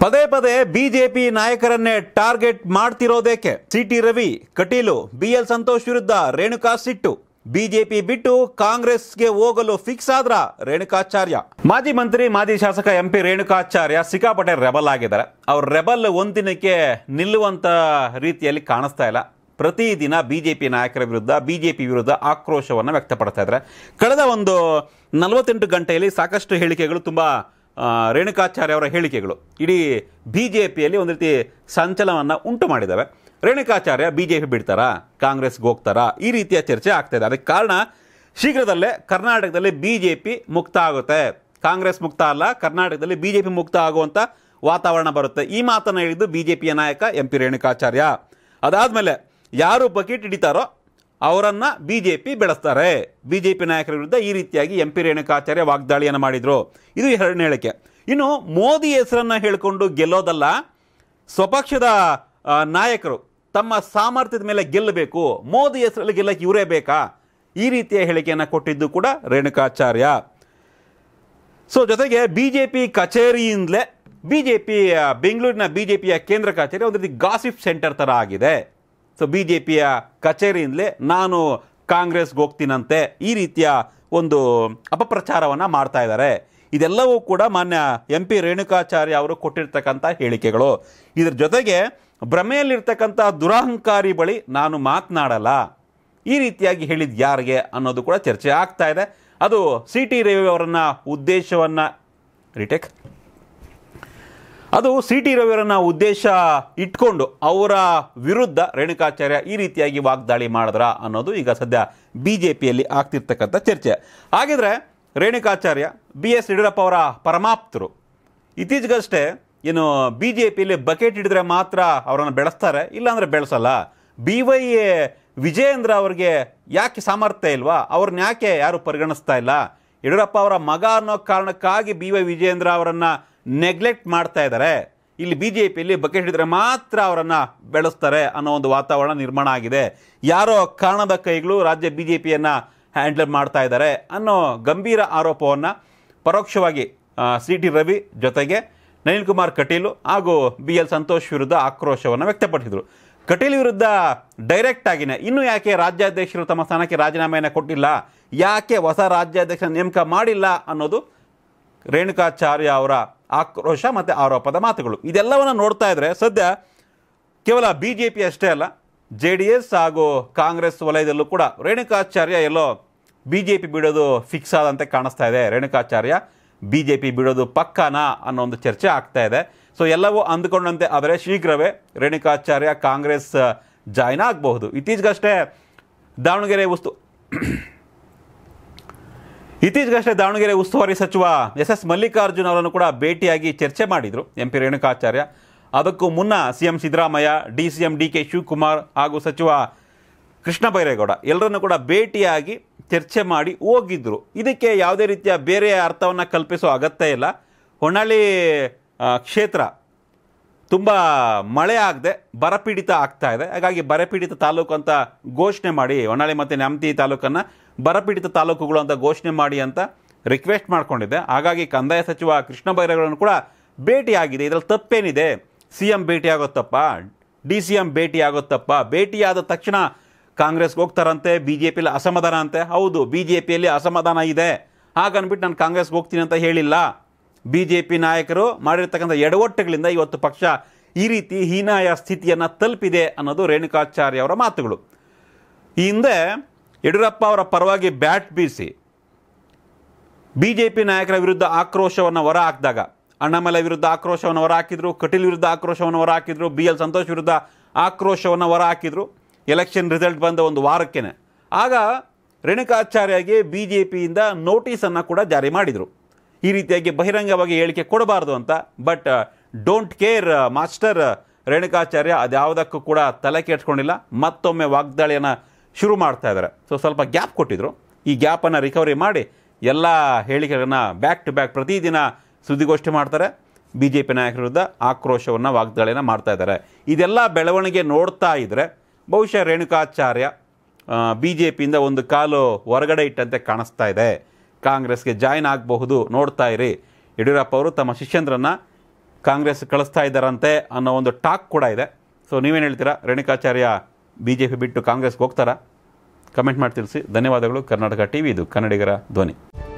ಪದೇ ಪದೇ ಬಿಜೆಪಿ ನಾಯಕರನ್ನೇ ಟಾರ್ಗೆಟ್ ಮಾಡ್ತಿರೋದೇಕೆ ಸಿಟಿ ರವಿ ಕಟೀಲು ಬಿಎಲ್ ಸಂತೋಷ್ ವಿರುದ್ಧ ರೇಣುಕಾ ಸಿಟ್ಟು ಬಿಜೆಪಿ ಬಿಟ್ಟು ಕಾಂಗ್ರೆಸ್ಗೆ ಹೋಗಲು ಫಿಕ್ಸ್ ಆದ್ರ ರೇಣುಕಾಚಾರ್ಯ ಮಾಜಿ ಮಂತ್ರಿ ಮಾಜಿ ಶಾಸಕ ಎಂ ಪಿ ರೇಣುಕಾಚಾರ್ಯ ಸಿಕ್ಕಾಪಟ್ಟೆ ರೆಬಲ್ ಆಗಿದ್ದಾರೆ ಅವ್ರ ರೆಬಲ್ ಒಂದಿನಕ್ಕೆ ನಿಲ್ಲುವಂತ ರೀತಿಯಲ್ಲಿ ಕಾಣಿಸ್ತಾ ಇಲ್ಲ ಪ್ರತಿದಿನ ಬಿಜೆಪಿ ನಾಯಕರ ವಿರುದ್ಧ ಬಿಜೆಪಿ ವಿರುದ್ಧ ಆಕ್ರೋಶವನ್ನು ವ್ಯಕ್ತಪಡಿಸ್ತಾ ಇದ್ದಾರೆ ಕಳೆದ ಒಂದು ನಲವತ್ತೆಂಟು ಗಂಟೆಯಲ್ಲಿ ಸಾಕಷ್ಟು ಹೇಳಿಕೆಗಳು ತುಂಬಾ ರೇಣುಕಾಚಾರ್ಯ ಅವರ ಹೇಳಿಕೆಗಳು ಇಡೀ ಬಿ ಜೆ ಪಿಯಲ್ಲಿ ಒಂದು ರೀತಿ ಸಂಚಲನವನ್ನು ಉಂಟು ಮಾಡಿದ್ದಾವೆ ರೇಣುಕಾಚಾರ್ಯ ಬಿ ಜೆ ಪಿ ಬಿಡ್ತಾರಾ ಕಾಂಗ್ರೆಸ್ಗೆ ಹೋಗ್ತಾರಾ ಈ ರೀತಿಯ ಚರ್ಚೆ ಆಗ್ತಾ ಇದೆ ಅದಕ್ಕೆ ಕಾರಣ ಶೀಘ್ರದಲ್ಲೇ ಕರ್ನಾಟಕದಲ್ಲಿ ಬಿ ಜೆ ಪಿ ಮುಕ್ತ ಆಗುತ್ತೆ ಕಾಂಗ್ರೆಸ್ ಮುಕ್ತ ಅಲ್ಲ ಕರ್ನಾಟಕದಲ್ಲಿ ಬಿ ಜೆ ಪಿ ಮುಕ್ತ ಆಗುವಂಥ ವಾತಾವರಣ ಬರುತ್ತೆ ಈ ಮಾತನ್ನು ಹೇಳಿದ್ದು ಬಿ ಜೆ ಪಿಯ ನಾಯಕ ಎಂ ಪಿ ರೇಣುಕಾಚಾರ್ಯ ಅದಾದಮೇಲೆ ಯಾರು ಬಕೀಟ್ ಹಿಡಿತಾರೋ ಅವರನ್ನು ಬಿ ಜೆ ಪಿ ಬೆಳೆಸ್ತಾರೆ ಬಿ ಜೆ ಪಿ ನಾಯಕರ ವಿರುದ್ಧ ಈ ರೀತಿಯಾಗಿ ಎಂ ಪಿ ರೇಣುಕಾಚಾರ್ಯ ವಾಗ್ದಾಳಿಯನ್ನು ಮಾಡಿದರು ಇದು ಎರಡನೇ ಹೇಳಿಕೆ ಇನ್ನು ಮೋದಿ ಹೆಸರನ್ನು ಹೇಳಿಕೊಂಡು ಗೆಲ್ಲೋದಲ್ಲ ಸ್ವಪಕ್ಷದ ನಾಯಕರು ತಮ್ಮ ಸಾಮರ್ಥ್ಯದ ಮೇಲೆ ಗೆಲ್ಲಬೇಕು ಮೋದಿ ಹೆಸರಲ್ಲಿ ಗೆಲ್ಲಕ್ಕೆ ಇವರೇ ಬೇಕಾ ಈ ರೀತಿಯ ಹೇಳಿಕೆಯನ್ನು ಕೊಟ್ಟಿದ್ದು ಕೂಡ ರೇಣುಕಾಚಾರ್ಯ ಸೊ ಜೊತೆಗೆ ಬಿ ಜೆ ಪಿ ಕಚೇರಿಯಿಂದಲೇ ಬಿ ಜೆ ಪಿ ಬೆಂಗಳೂರಿನ ಬಿ ಜೆ ಪಿಯ ಕೇಂದ್ರ ಕಚೇರಿ ಒಂದು ರೀತಿ ಗಾಸಿಫ್ ಸೆಂಟರ್ ಥರ ಆಗಿದೆ ಸೊ ಬಿ ಜೆ ಪಿಯ ಕಚೇರಿಯಿಂದಲೇ ನಾನು ಕಾಂಗ್ರೆಸ್ಗೆ ಹೋಗ್ತೀನಂತೆ ಈ ರೀತಿಯ ಒಂದು ಅಪಪ್ರಚಾರವನ್ನು ಮಾಡ್ತಾ ಇದ್ದಾರೆ ಇದೆಲ್ಲವೂ ಕೂಡ ಮಾನ್ಯ ಎಂ ಪಿ ರೇಣುಕಾಚಾರ್ಯ ಅವರು ಕೊಟ್ಟಿರ್ತಕ್ಕಂಥ ಹೇಳಿಕೆಗಳು ಇದರ ಜೊತೆಗೆ ಭ್ರಮೆಯಲ್ಲಿರ್ತಕ್ಕಂಥ ದುರಹಂಕಾರಿ ಬಳಿ ನಾನು ಮಾತನಾಡಲ್ಲ ಈ ರೀತಿಯಾಗಿ ಹೇಳಿದ ಯಾರಿಗೆ ಅನ್ನೋದು ಕೂಡ ಚರ್ಚೆ ಆಗ್ತಾ ಇದೆ ಅದು ಸಿ ಟಿ ರವಿ ಅವರನ್ನ ಉದ್ದೇಶವನ್ನು ರಿಟೇಕ್ ಅದು ಸಿ ಟಿ ರವಿಯವರನ್ನ ಉದ್ದೇಶ ಇಟ್ಕೊಂಡು ಅವರ ವಿರುದ್ಧ ರೇಣುಕಾಚಾರ್ಯ ಈ ರೀತಿಯಾಗಿ ವಾಗ್ದಾಳಿ ಮಾಡಿದ್ರ ಅನ್ನೋದು ಈಗ ಸದ್ಯ ಬಿ ಜೆ ಪಿಯಲ್ಲಿ ಆಗ್ತಿರ್ತಕ್ಕಂಥ ಚರ್ಚೆ ಹಾಗಿದ್ರೆ ರೇಣುಕಾಚಾರ್ಯ ಬಿ ಎಸ್ ಯಡಿಯೂರಪ್ಪ ಅವರ ಪರಮಾಪ್ತರು ಇತ್ತೀಚೆಗಷ್ಟೇ ಏನು ಬಿ ಜೆ ಪಿಯಲ್ಲಿ ಬಕೆಟ್ ಹಿಡಿದ್ರೆ ಮಾತ್ರ ಅವರನ್ನು ಬೆಳೆಸ್ತಾರೆ ಇಲ್ಲಾಂದರೆ ಬೆಳೆಸಲ್ಲ ಬಿ ವೈ ವಿಜಯೇಂದ್ರ ಅವ್ರಿಗೆ ಯಾಕೆ ಸಾಮರ್ಥ್ಯ ಇಲ್ವಾ ಅವ್ರನ್ನ ಯಾಕೆ ಯಾರು ಪರಿಗಣಿಸ್ತಾ ಇಲ್ಲ ಯಡಿಯೂರಪ್ಪ ಅವರ ಮಗ ಅನ್ನೋ ಕಾರಣಕ್ಕಾಗಿ ಬಿ ವೈ ವಿಜಯೇಂದ್ರ ಅವರನ್ನು ನೆಗ್ಲೆಕ್ಟ್ ಮಾಡ್ತಾ ಇದ್ದಾರೆ ಇಲ್ಲಿ ಬಿ ಜೆ ಪಿಯಲ್ಲಿ ಬಕೆಟ್ ಹಿಡಿದ್ರೆ ಮಾತ್ರ ಅವರನ್ನು ಬೆಳೆಸ್ತಾರೆ ಅನ್ನೋ ಒಂದು ವಾತಾವರಣ ನಿರ್ಮಾಣ ಆಗಿದೆ ಯಾರೋ ಕಾರಣದ ಕೈಗಳು ರಾಜ್ಯ ಬಿ ಜೆ ಪಿಯನ್ನು ಹ್ಯಾಂಡಲ್ ಮಾಡ್ತಾ ಇದ್ದಾರೆ ಅನ್ನೋ ಗಂಭೀರ ಆರೋಪವನ್ನು ಪರೋಕ್ಷವಾಗಿ ಸಿ ಟಿ ರವಿ ಜೊತೆಗೆ ನಳಿನ್ ಕುಮಾರ್ ಕಟೀಲು ಹಾಗೂ ಬಿ ಎಲ್ ಸಂತೋಷ್ ವಿರುದ್ಧ ಆಕ್ರೋಶವನ್ನು ವ್ಯಕ್ತಪಡಿಸಿದರು ಕಟೀಲ್ ವಿರುದ್ಧ ಡೈರೆಕ್ಟ್ ಆಗಿನೇ ಇನ್ನು ಯಾಕೆ ರಾಜ್ಯಾಧ್ಯಕ್ಷರು ತಮ್ಮ ಸ್ಥಾನಕ್ಕೆ ರಾಜೀನಾಮೆಯನ್ನು ಕೊಟ್ಟಿಲ್ಲ ಯಾಕೆ ಹೊಸ ರಾಜ್ಯಾಧ್ಯಕ್ಷ ನೇಮಕ ಮಾಡಿಲ್ಲ ಅನ್ನೋದು ರೇಣುಕಾಚಾರ್ಯ ಅವರ ಆಕ್ರೋಶ ಮತ್ತು ಆರೋಪದ ಮಾತುಗಳು ಇದೆಲ್ಲವನ್ನು ನೋಡ್ತಾ ಇದ್ದರೆ ಸದ್ಯ ಕೇವಲ ಬಿ ಜೆ ಪಿ ಅಷ್ಟೇ ಅಲ್ಲ ಜೆ ಡಿ ಎಸ್ ಹಾಗೂ ಕಾಂಗ್ರೆಸ್ ವಲಯದಲ್ಲೂ ಕೂಡ ರೇಣುಕಾಚಾರ್ಯ ಎಲ್ಲೋ ಬಿ ಜೆ ಪಿ ಬಿಡೋದು ಫಿಕ್ಸ್ ಆದಂತೆ ಕಾಣಿಸ್ತಾ ಇದೆ ರೇಣುಕಾಚಾರ್ಯ ಬಿ ಜೆ ಪಿ ಬಿಡೋದು ಪಕ್ಕನಾ ಅನ್ನೋ ಒಂದು ಚರ್ಚೆ ಆಗ್ತಾ ಇದೆ ಸೊ ಎಲ್ಲವೂ ಅಂದುಕೊಂಡಂತೆ ಆದರೆ ಶೀಘ್ರವೇ ರೇಣುಕಾಚಾರ್ಯ ಕಾಂಗ್ರೆಸ್ ಜಾಯ್ನ್ ಆಗಬಹುದು ಇತ್ತೀಚೆಗಷ್ಟೇ ದಾವಣಗೆರೆ ಉಸ್ತು ಇತ್ತೀಚೆಗಷ್ಟೇ ದಾವಣಗೆರೆ ಉಸ್ತುವಾರಿ ಸಚಿವ ಎಸ್ ಎಸ್ ಮಲ್ಲಿಕಾರ್ಜುನ್ ಅವರನ್ನು ಕೂಡ ಭೇಟಿಯಾಗಿ ಚರ್ಚೆ ಮಾಡಿದರು ಎಂ ಪಿ ರೇಣುಕಾಚಾರ್ಯ ಅದಕ್ಕೂ ಮುನ್ನ C M Siddaramaiah D C M D K Shivakumar ಹಾಗೂ ಸಚಿವ ಕೃಷ್ಣ ಬೈರೇಗೌಡ ಎಲ್ಲರನ್ನು ಕೂಡ ಭೇಟಿಯಾಗಿ ಚರ್ಚೆ ಮಾಡಿ ಹೋಗಿದ್ದರು ಇದಕ್ಕೆ ಯಾವುದೇ ರೀತಿಯ ಬೇರೆ ಅರ್ಥವನ್ನು ಕಲ್ಪಿಸೋ ಅಗತ್ಯ ಇಲ್ಲ ಹೊನ್ನಾಳಿ ಕ್ಷೇತ್ರ ತುಂಬ ಮಳೆ ಆಗದೆ ಬರಪೀಡಿತ ಆಗ್ತಾ ಇದೆ ಹಾಗಾಗಿ ಬರಪೀಡಿತ ತಾಲೂಕು ಅಂತ ಘೋಷಣೆ ಮಾಡಿ ಹೊನ್ನಾಳಿ ಮತ್ತು ನ್ಯಾಮತಿ ತಾಲೂಕನ್ನು ಬರಪೀಡಿತ ತಾಲೂಕುಗಳು ಅಂತ ಘೋಷಣೆ ಮಾಡಿ ಅಂತ ರಿಕ್ವೆಸ್ಟ್ ಮಾಡಿಕೊಂಡಿದ್ದೆ ಹಾಗಾಗಿ ಕಂದಾಯ ಸಚಿವ ಕೃಷ್ಣ ಬೈರೇಗೌಡರನ್ನು ಕೂಡ ಭೇಟಿಯಾಗಿದೆ ಇದರಲ್ಲಿ ತಪ್ಪೇನಿದೆ ಸಿ ಎಂ ಭೇಟಿ ಆಗುತ್ತಪ್ಪ ಡಿ ಸಿ ಎಮ್ ಭೇಟಿ ಆಗುತ್ತಪ್ಪ ಭೇಟಿಯಾದ ತಕ್ಷಣ ಕಾಂಗ್ರೆಸ್ಗೆ ಹೋಗ್ತಾರಂತೆ ಬಿ ಜೆ ಪಿಲಿ ಅಸಮಾಧಾನ ಅಂತೆ ಹೌದು ಬಿ ಜೆ ಪಿಯಲ್ಲಿ ಅಸಮಾಧಾನ ಇದೆ ಹಾಗನ್ಬಿಟ್ಟು ನಾನು ಕಾಂಗ್ರೆಸ್ಗೆ ಹೋಗ್ತೀನಿ ಅಂತ ಹೇಳಿಲ್ಲ ಬಿ ಜೆ ಪಿ ನಾಯಕರು ಮಾಡಿರತಕ್ಕಂಥ ಎಡವಟ್ಟುಗಳಿಂದ ಇವತ್ತು ಪಕ್ಷ ಈ ರೀತಿ ಹೀನಾಯ ಸ್ಥಿತಿಯನ್ನು ತಲುಪಿದೆ ಅನ್ನೋದು ರೇಣುಕಾಚಾರ್ಯ ಅವರ ಮಾತುಗಳು ಈ ಹಿಂದೆ ಯಡಿಯೂರಪ್ಪ ಅವರ ಪರವಾಗಿ ಬ್ಯಾಟ್ ಬೀಸಿ ಬಿ ಜೆ ಪಿ ನಾಯಕರ ವಿರುದ್ಧ ಆಕ್ರೋಶವನ್ನು ಹೊರ ಹಾಕಿದಾಗ ಅಣ್ಣಾಮಲೆ ವಿರುದ್ಧ ಆಕ್ರೋಶವನ್ನು ಹೊರ ಹಾಕಿದ್ರು ಕಟೀಲ್ ವಿರುದ್ಧ ಆಕ್ರೋಶವನ್ನು ಹೊರ ಹಾಕಿದ್ರು ಬಿ ಎಲ್ ಸಂತೋಷ್ ವಿರುದ್ಧ ಆಕ್ರೋಶವನ್ನು ಹೊರ ಹಾಕಿದ್ರು ಎಲೆಕ್ಷನ್ ರಿಸಲ್ಟ್ ಬಂದ ಒಂದು ವಾರಕ್ಕೇನೆ ಆಗ ರೇಣುಕಾಚಾರ್ಯಗೆ ಬಿ ಜೆ ಪಿಯಿಂದ ನೋಟಿಸನ್ನು ಕೂಡ ಜಾರಿ ಮಾಡಿದರು ಈ ರೀತಿಯಾಗಿ ಬಹಿರಂಗವಾಗಿ ಹೇಳಿಕೆ ಕೊಡಬಾರ್ದು ಅಂತ but don't care master Renukacharya ಅದ್ಯಾವುದಕ್ಕೂ ಕೂಡ ತಲೆ ಕೆಡ್ಸ್ಕೊಂಡಿಲ್ಲ ಮತ್ತೊಮ್ಮೆ ವಾಗ್ದಾಳಿಯನ್ನು ಶುರು ಮಾಡ್ತಾ ಇದ್ದಾರೆ ಸೊ ಸ್ವಲ್ಪ ಗ್ಯಾಪ್ ಕೊಟ್ಟಿದ್ರು ಈ ಗ್ಯಾಪನ್ನು ರಿಕವರಿ ಮಾಡಿ ಎಲ್ಲ ಹೇಳಿಕೆಗಳನ್ನು ಬ್ಯಾಕ್ ಟು ಬ್ಯಾಕ್ ಪ್ರತಿದಿನ ಸುದ್ದಿಗೋಷ್ಠಿ ಮಾಡ್ತಾರೆ ಬಿ ಜೆ ಪಿ ನಾಯಕರ ವಿರುದ್ಧ ಆಕ್ರೋಶವನ್ನು ವಾಗ್ದಾಳಿಯನ್ನು ಮಾಡ್ತಾ ಇದ್ದಾರೆ ಇದೆಲ್ಲ ಬೆಳವಣಿಗೆ ನೋಡ್ತಾ ಇದ್ದರೆ ಬಹುಶಃ ರೇಣುಕಾಚಾರ್ಯ ಬಿ ಜೆ ಪಿಯಿಂದ ಒಂದು ಕಾಲು ಹೊರಗಡೆ ಇಟ್ಟಂತೆ ಕಾಣಿಸ್ತಾ ಇದೆ ಕಾಂಗ್ರೆಸ್ಗೆ ಜಾಯ್ನ್ ಆಗಬಹುದು ನೋಡ್ತಾ ಇರಿ ಯಡಿಯೂರಪ್ಪ ಅವರು ತಮ್ಮ ಶಿಷ್ಯಂದ್ರನ್ನ ಕಾಂಗ್ರೆಸ್ ಕಳಿಸ್ತಾ ಇದ್ದಾರಂತೆ ಅನ್ನೋ ಒಂದು ಟಾಕ್ ಕೂಡ ಇದೆ ಸೊ ನೀವೇನು ಹೇಳ್ತೀರಾ ರೇಣುಕಾಚಾರ್ಯ ಬಿ ಜೆ ಪಿ ಬಿಟ್ಟು ಕಾಂಗ್ರೆಸ್ಗೆ ಹೋಗ್ತಾರಾ ಕಮೆಂಟ್ ಮಾಡಿ ತಿಳಿಸಿ ಧನ್ಯವಾದಗಳು ಕರ್ನಾಟಕ ಟಿ ವಿ ಇದು ಕನ್ನಡಿಗರ ಧ್ವನಿ